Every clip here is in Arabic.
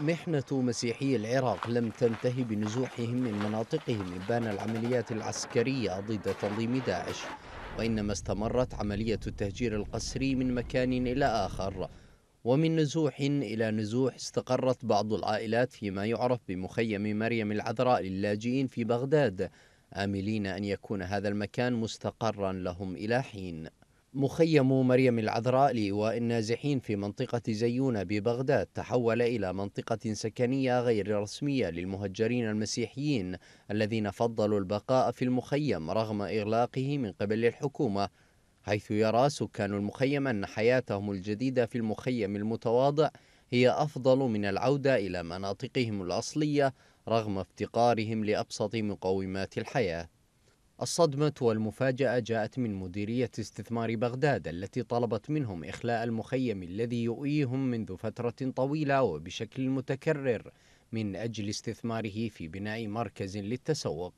محنة مسيحي العراق لم تنتهي بنزوحهم من مناطقهم إبان العمليات العسكرية ضد تنظيم داعش وإنما استمرت عملية التهجير القسري من مكان إلى آخر ومن نزوح إلى نزوح استقرت بعض العائلات فيما يعرف بمخيم مريم العذراء للاجئين في بغداد آملين أن يكون هذا المكان مستقرا لهم إلى حين مخيم مريم العذراء لإيواء النازحين في منطقة زيون ببغداد تحول إلى منطقة سكنية غير رسمية للمهجرين المسيحيين الذين فضلوا البقاء في المخيم رغم إغلاقه من قبل الحكومة حيث يرى سكان المخيم أن حياتهم الجديدة في المخيم المتواضع هي أفضل من العودة إلى مناطقهم الأصلية رغم افتقارهم لأبسط مقومات الحياة الصدمة والمفاجأة جاءت من مديرية استثمار بغداد التي طلبت منهم إخلاء المخيم الذي يؤيهم منذ فترة طويلة وبشكل متكرر من أجل استثماره في بناء مركز للتسوق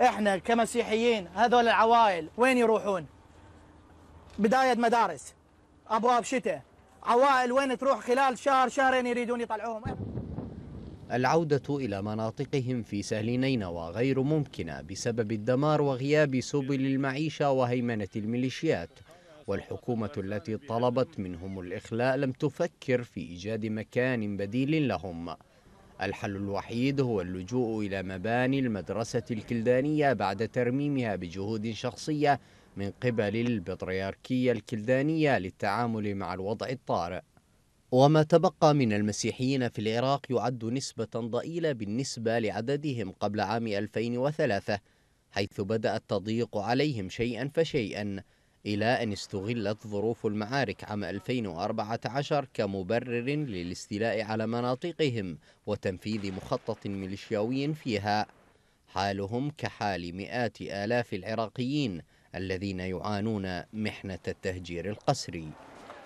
إحنا كمسيحيين هذول العوائل وين يروحون؟ بداية مدارس أبواب شتاء عوائل وين تروح خلال شهر شهرين يريدون يطلعوهم العودة إلى مناطقهم في سهل نينوى غير ممكنة بسبب الدمار وغياب سبل المعيشة وهيمنة الميليشيات والحكومة التي طلبت منهم الإخلاء لم تفكر في إيجاد مكان بديل لهم الحل الوحيد هو اللجوء إلى مباني المدرسة الكلدانية بعد ترميمها بجهود شخصية من قبل البطريركية الكلدانية للتعامل مع الوضع الطارئ وما تبقى من المسيحيين في العراق يعد نسبة ضئيلة بالنسبة لعددهم قبل عام 2003 حيث بدأ التضييق عليهم شيئا فشيئا إلى أن استغلت ظروف المعارك عام 2014 كمبرر للاستيلاء على مناطقهم وتنفيذ مخطط ميليشياوي فيها حالهم كحال مئات آلاف العراقيين الذين يعانون محنة التهجير القسري